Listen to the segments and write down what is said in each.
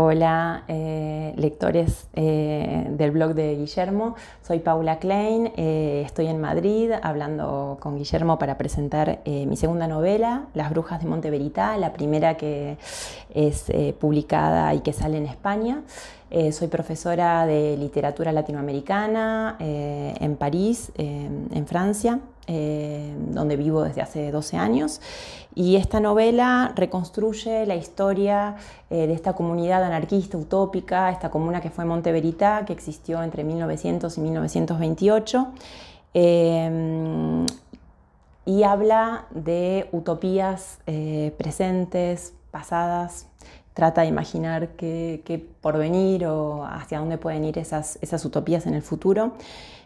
Hola, eh, lectores eh, del blog de Guillermo. Soy Paula Klein, eh, estoy en Madrid hablando con Guillermo para presentar mi segunda novela, Las Brujas de Monteverita, la primera que es publicada y que sale en España. soy profesora de literatura latinoamericana en París, en Francia. Eh, donde vivo desde hace 12 años. Y esta novela reconstruye la historia eh, de esta comunidad anarquista utópica, esta comuna que fue Monteverita, que existió entre 1900 y 1928. Em, y habla de utopías eh, presentes, pasadas trata de imaginar qué, porvenir o hacia dónde pueden ir esas, esas utopías en el futuro.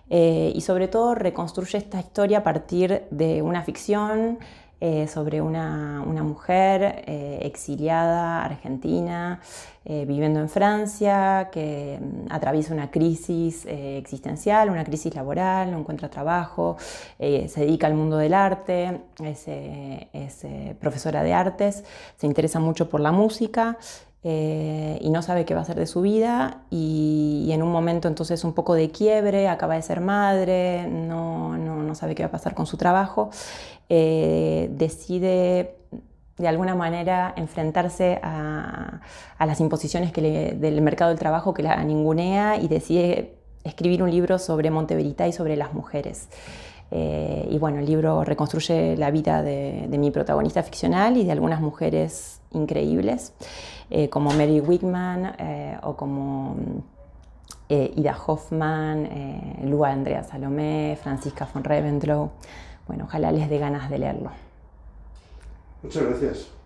Eh, y sobre todo reconstruye esta historia a partir de una ficción eh, sobre una, mujer eh, exiliada argentina, eh, viviendo en Francia, que mm, atraviesa una crisis existencial, una crisis laboral, no encuentra trabajo, se dedica al mundo del arte, es, profesora de artes, se interesa mucho por la música. y no sabe qué va a hacer de su vida y, en un momento entonces un poco de quiebre, acaba de ser madre, no, sabe qué va a pasar con su trabajo, eh, decide de alguna manera enfrentarse a, las imposiciones que del mercado del trabajo que la ningunea y decide escribir un libro sobre Monteverita y sobre las mujeres. Eh, y bueno, el libro reconstruye la vida de, mi protagonista ficcional y de algunas mujeres increíbles, eh, como Mary Whitman o como eh, Ida Hoffman, eh, Lua Andrea Salomé, Francisca von Reventlow. Bueno, ojalá les dé ganas de leerlo. Muchas gracias.